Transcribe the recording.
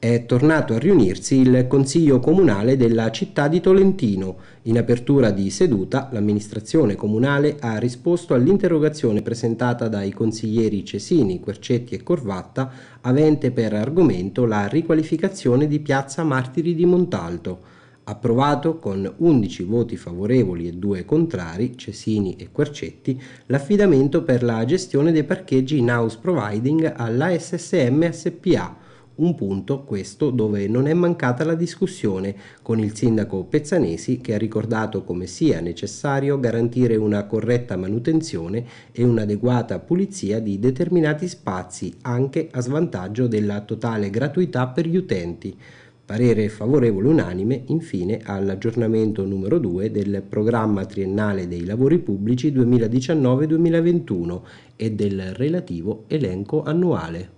è tornato a riunirsi il Consiglio Comunale della città di Tolentino. In apertura di seduta l'amministrazione comunale ha risposto all'interrogazione presentata dai consiglieri Cesini, Quercetti e Corvatta avente per argomento la riqualificazione di Piazza Martiri di Montalto. Approvato con 11 voti favorevoli e 2 contrari, Cesini e Quercetti, l'affidamento per la gestione dei parcheggi in house providing alla SSM SPA un punto, questo, dove non è mancata la discussione con il sindaco Pezzanesi che ha ricordato come sia necessario garantire una corretta manutenzione e un'adeguata pulizia di determinati spazi anche a svantaggio della totale gratuità per gli utenti. Parere favorevole unanime infine all'aggiornamento numero 2 del programma triennale dei lavori pubblici 2019-2021 e del relativo elenco annuale.